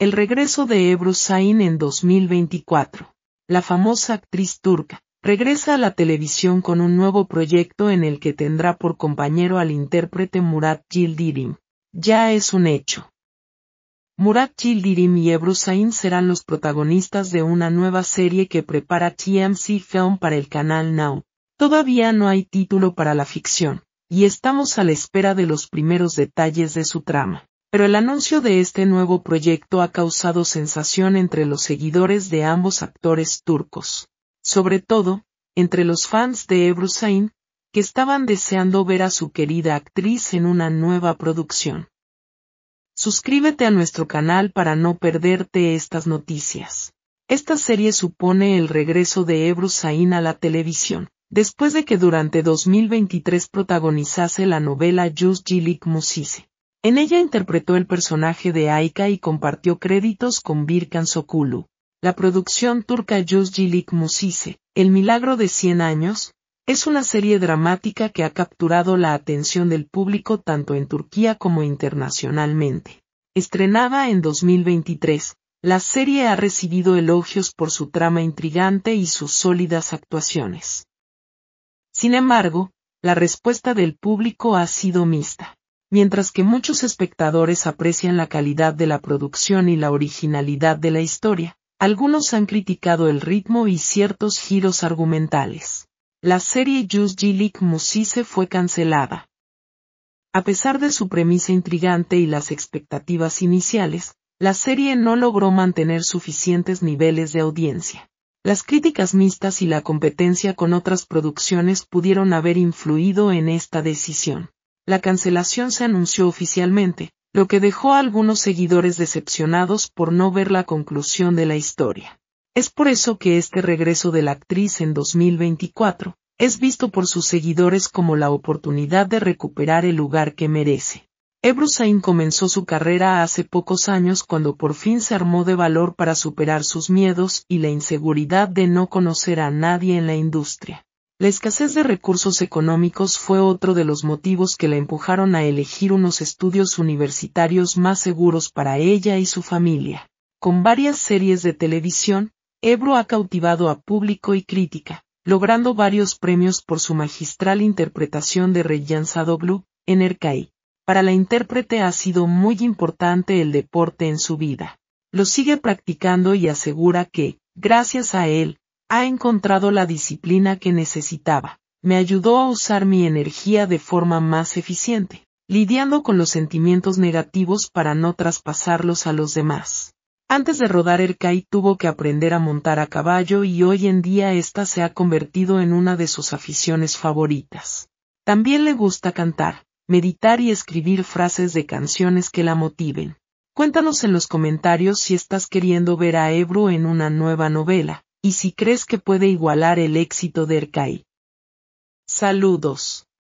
El regreso de Ebru Sain en 2024. La famosa actriz turca regresa a la televisión con un nuevo proyecto en el que tendrá por compañero al intérprete Murat Yildirim. Ya es un hecho. Murat Yildirim y Ebru Sain serán los protagonistas de una nueva serie que prepara TMC Film para el canal Now. Todavía no hay título para la ficción, y estamos a la espera de los primeros detalles de su trama pero el anuncio de este nuevo proyecto ha causado sensación entre los seguidores de ambos actores turcos, sobre todo, entre los fans de Ebru Sain, que estaban deseando ver a su querida actriz en una nueva producción. Suscríbete a nuestro canal para no perderte estas noticias. Esta serie supone el regreso de Ebru Sain a la televisión, después de que durante 2023 protagonizase la novela jus Jilik Musise en ella interpretó el personaje de Aika y compartió créditos con Birkan Sokulu. La producción turca Yusjilik Musise, El milagro de 100 años, es una serie dramática que ha capturado la atención del público tanto en Turquía como internacionalmente. Estrenada en 2023, la serie ha recibido elogios por su trama intrigante y sus sólidas actuaciones. Sin embargo, la respuesta del público ha sido mixta mientras que muchos espectadores aprecian la calidad de la producción y la originalidad de la historia, algunos han criticado el ritmo y ciertos giros argumentales. La serie Just Gilik Musice fue cancelada. A pesar de su premisa intrigante y las expectativas iniciales, la serie no logró mantener suficientes niveles de audiencia. Las críticas mixtas y la competencia con otras producciones pudieron haber influido en esta decisión la cancelación se anunció oficialmente, lo que dejó a algunos seguidores decepcionados por no ver la conclusión de la historia. Es por eso que este regreso de la actriz en 2024 es visto por sus seguidores como la oportunidad de recuperar el lugar que merece. Ebru Sain comenzó su carrera hace pocos años cuando por fin se armó de valor para superar sus miedos y la inseguridad de no conocer a nadie en la industria. La escasez de recursos económicos fue otro de los motivos que la empujaron a elegir unos estudios universitarios más seguros para ella y su familia. Con varias series de televisión, Ebro ha cautivado a público y crítica, logrando varios premios por su magistral interpretación de Reyyan Sadoglu, en Erkai. Para la intérprete ha sido muy importante el deporte en su vida. Lo sigue practicando y asegura que, gracias a él, ha encontrado la disciplina que necesitaba. Me ayudó a usar mi energía de forma más eficiente, lidiando con los sentimientos negativos para no traspasarlos a los demás. Antes de rodar el Kai tuvo que aprender a montar a caballo y hoy en día esta se ha convertido en una de sus aficiones favoritas. También le gusta cantar, meditar y escribir frases de canciones que la motiven. Cuéntanos en los comentarios si estás queriendo ver a Ebro en una nueva novela y si crees que puede igualar el éxito de Erkai. Saludos.